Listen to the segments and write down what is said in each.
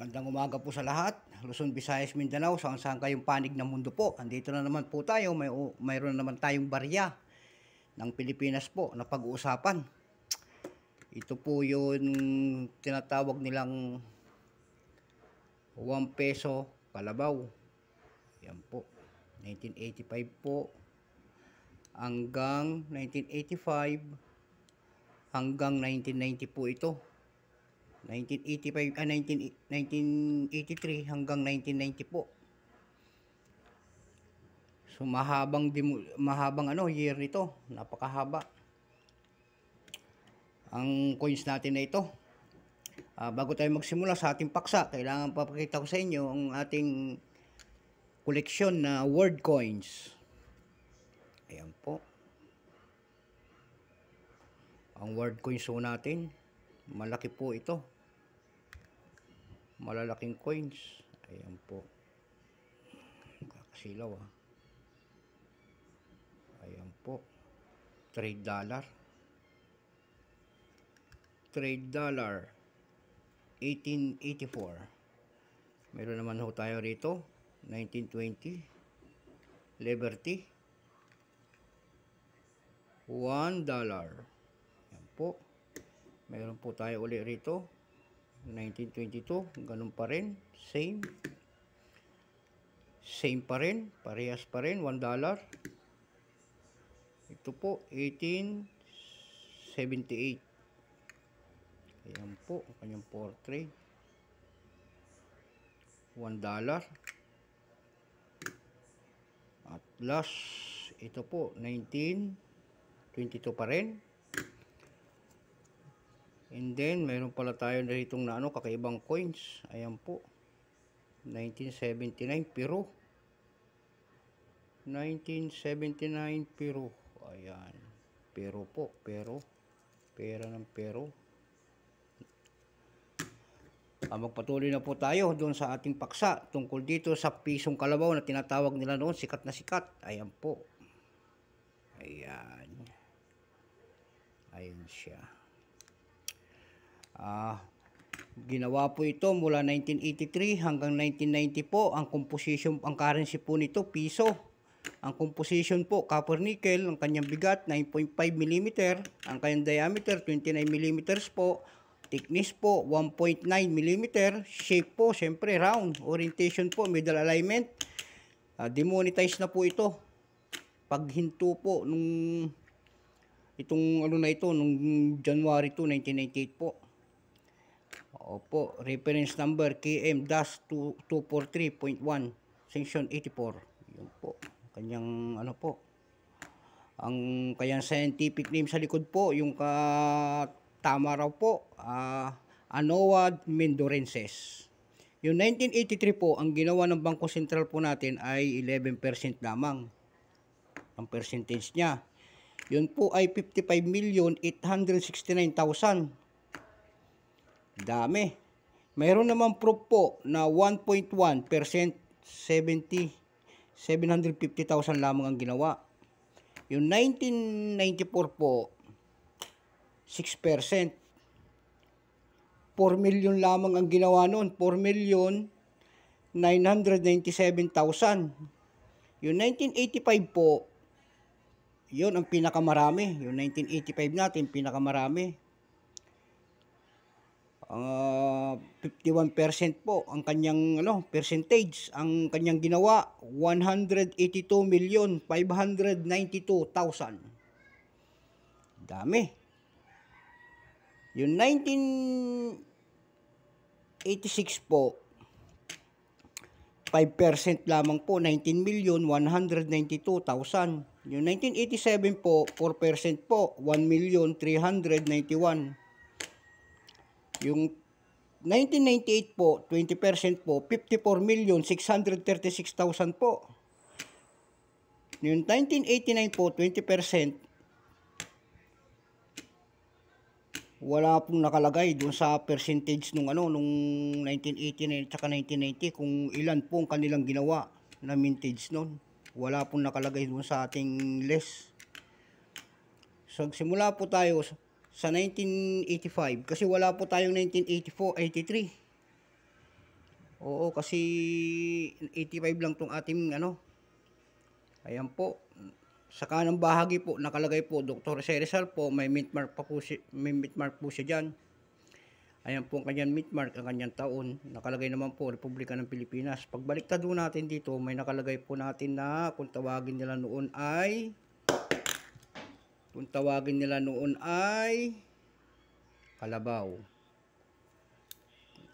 Magandang umaga po sa lahat. Luzon, Visayas, Mindanao, saan saan kayong panig ng mundo po. Andito na naman po tayo, may mayroon na naman tayong barya ng Pilipinas po na pag-uusapan. Ito po yung tinatawag nilang 1 peso kalabaw. Yan po. 1985 po hanggang 1985 hanggang 1990 po ito 1985 ah, 19, 1983 hanggang 1990 po. So mahabang mahabang ano year nito, napakahaba. Ang coins natin na ito. ah, bago tayo magsimula sa ating paksa, kailangan papakita ko sa inyo ang ating collection na world coins. Ayan po. Ang world coins po natin malaki po ito malalaking coins ayan po kakasilaw ah ayan po trade dollar trade dollar 1884 meron naman ho tayo rito 1920 liberty 1 dollar ayan po meron po tayo uli rito 1922 ganun pa rin same same pa rin parehas pa rin 1 dollar ito po 1878 ayan po kanyang portrait 1 dollar at last ito po 1922 pa rin And then, mayroon pala tayo na itong na ano, kakaibang coins. Ayan po. 1979 Peru. 1979 Peru. Ayan. Pero po, pero. Pera ng pero. Ah, magpatuloy na po tayo doon sa ating paksa tungkol dito sa pisong kalabaw na tinatawag nila noon, sikat na sikat. Ayan po. Ayan. Ayan siya. Ah, ginawa po ito mula 1983 hanggang 1990 po. Ang composition, ang currency po nito, piso. Ang composition po, copper nickel, ang kanyang bigat 9.5 mm, ang kanyang diameter 29 mm po, thickness po 1.9 mm, shape po syempre round, orientation po middle alignment. Ah, demonetize na po ito. Paghinto po nung itong ano na ito nung January 2, 1998 po. Opo, reference number KM-243.1, section 84. Yun po, kanyang ano po. Ang kanyang scientific name sa likod po, yung katama raw po, uh, ah, Anoa Mendorenses. Yung 1983 po, ang ginawa ng Bangko Sentral po natin ay 11% lamang. Ang percentage niya. Yun po ay 55,869,000 Dami. Mayroon naman proof po na 1.1% 70 750,000 lamang ang ginawa. Yung 1994 po 6%. 4 million lamang ang ginawa noon. 4 million 997,000. Yung 1985 po, yun ang pinakamarami. Yung 1985 natin, pinakamarami uh, ah, 51% po ang kanyang ano percentage ang kanyang ginawa 182 million 592,000 dami yung 1986 po 5% lamang po 19 million 192,000 yung 1987 po 4% po 1 million 391 yung 1998 po, 20% po, 54,636,000 po. Yung 1989 po, 20%, wala pong nakalagay doon sa percentage nung ano, nung 1989 at 1990 kung ilan po ang kanilang ginawa na mintage noon. Wala pong nakalagay doon sa ating list. So, simula po tayo sa sa 1985 kasi wala po tayong 1984 83 oo kasi 85 lang tong ating ano ayan po sa kanang bahagi po nakalagay po Dr. Serizal po may mint mark pa po si, may mint mark po siya dyan ayan po ang kanyang mint mark ang kanyang taon nakalagay naman po Republika ng Pilipinas pagbaliktad doon natin dito may nakalagay po natin na kung tawagin nila noon ay kung tawagin nila noon ay kalabaw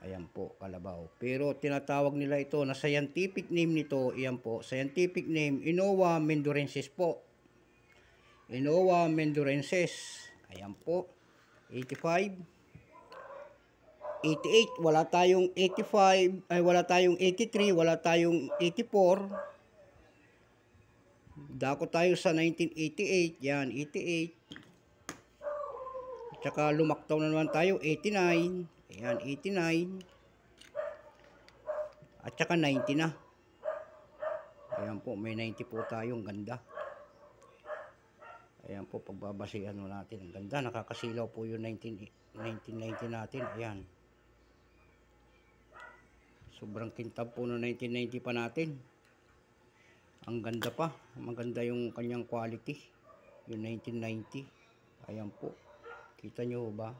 ayan po kalabaw pero tinatawag nila ito na scientific name nito ayan po scientific name Inowa mendorensis po Inowa mendorensis ayan po 85 88, wala tayong 85, ay wala tayong 83, wala tayong 84, Dako tayo sa 1988. Yan, 88. At saka lumaktaw na naman tayo, 89. Ayan, 89. At saka 90 na. Ayan po, may 90 po tayong ganda. Ayan po, pagbabasihan mo natin. Ang ganda, nakakasilaw po yung 19, 1990 natin. Ayan. Sobrang kintab po noong 1990 pa natin ang ganda pa maganda yung kanyang quality yung 1990 ayan po kita nyo ba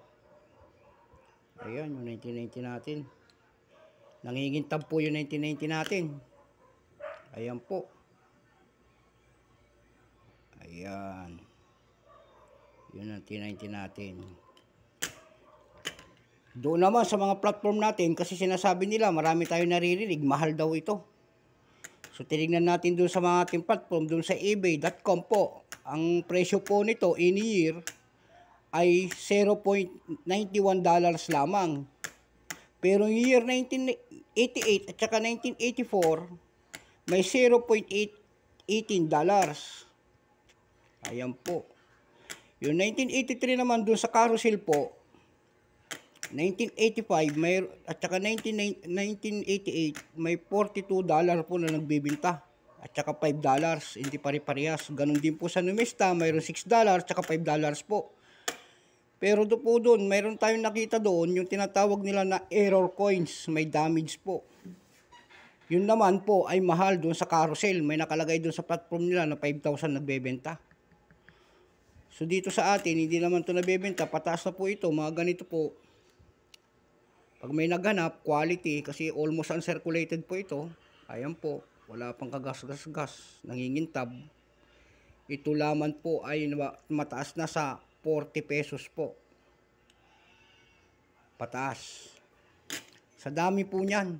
ayan yung 1990 natin nangingintab po yung 1990 natin ayan po ayan yun ang 1990 natin doon naman sa mga platform natin kasi sinasabi nila marami tayo naririnig mahal daw ito So tinignan natin doon sa mga ating platform, doon sa ebay.com po. Ang presyo po nito in year ay 0.91 dollars lamang. Pero yung year 1988 at saka 1984 may 0.18 dollars. Ayan po. Yung 1983 naman doon sa carousel po 1985 may at saka 19, 1988 may 42 dollar po na nagbebenta at saka 5 dollars hindi pare-parehas ganun din po sa Numista mayroon 6 dollars at saka 5 dollars po pero do po doon mayroon tayong nakita doon yung tinatawag nila na error coins may damage po yun naman po ay mahal doon sa carousel may nakalagay doon sa platform nila na 5,000 nagbebenta so dito sa atin hindi naman to nabebenta pataas na po ito mga ganito po pag may naghanap, quality, kasi almost uncirculated po ito. Ayan po, wala pang kagas-gas-gas, nangingintab. Ito laman po ay mataas na sa 40 pesos po. Pataas. Sa dami po niyan,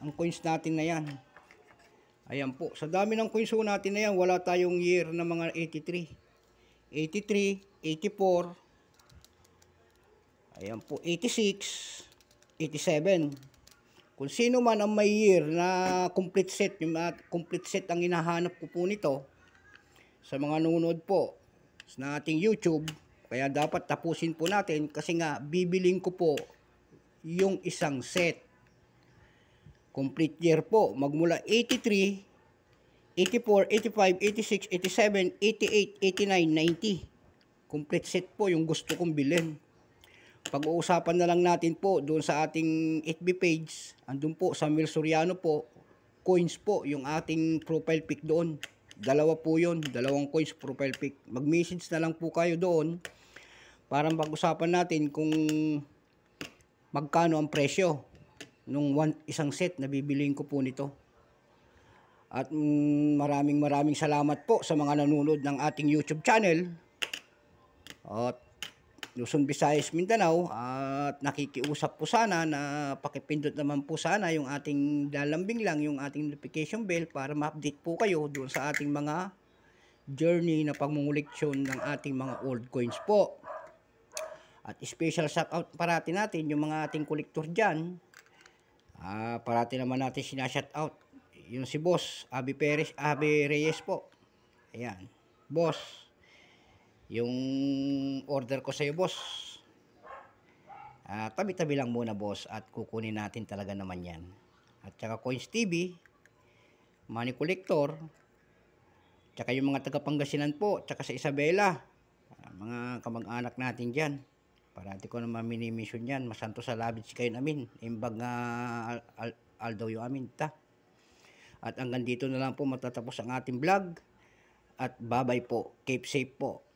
ang coins natin na yan. Ayan po, sa dami ng coins natin na yan, wala tayong year na mga 83. 83, 84, ayan po, 86, 87. Kung sino man ang may year na complete set, yung mga complete set ang hinahanap ko po nito sa mga nanonood po sa ating YouTube, kaya dapat tapusin po natin kasi nga bibiling ko po yung isang set. Complete year po, magmula 83 84, 85, 86, 87, 88, 89, 90. Complete set po yung gusto kong bilhin pag-uusapan na lang natin po doon sa ating FB page. Andun po, Samuel Soriano po. Coins po, yung ating profile pic doon. Dalawa po yon dalawang coins profile pic. Mag-message na lang po kayo doon para pag-usapan natin kung magkano ang presyo nung one, isang set na bibiliin ko po nito. At mm, maraming maraming salamat po sa mga nanonood ng ating YouTube channel. At Luzon, Visayas, Mindanao at nakikiusap po sana na pakipindot naman po sana yung ating lalambing lang yung ating notification bell para ma-update po kayo doon sa ating mga journey na pagmumuliksyon ng ating mga old coins po. At special shout out parati natin yung mga ating collector dyan. Ah, parati naman natin sinashout out. Yung si Boss, Abi Perez, Abi Reyes po. Ayan. Boss, yung order ko sa iyo boss ah, tabi-tabi uh, tabi lang muna boss at kukunin natin talaga naman yan at saka coins TV money collector tsaka yung mga taga Pangasinan po tsaka sa Isabela uh, mga kamag-anak natin dyan para di ko naman minimission yan masanto sa labit si kayo namin imbag nga al, al, aldaw yung amin ta at hanggang dito na lang po matatapos ang ating vlog at bye bye po keep safe po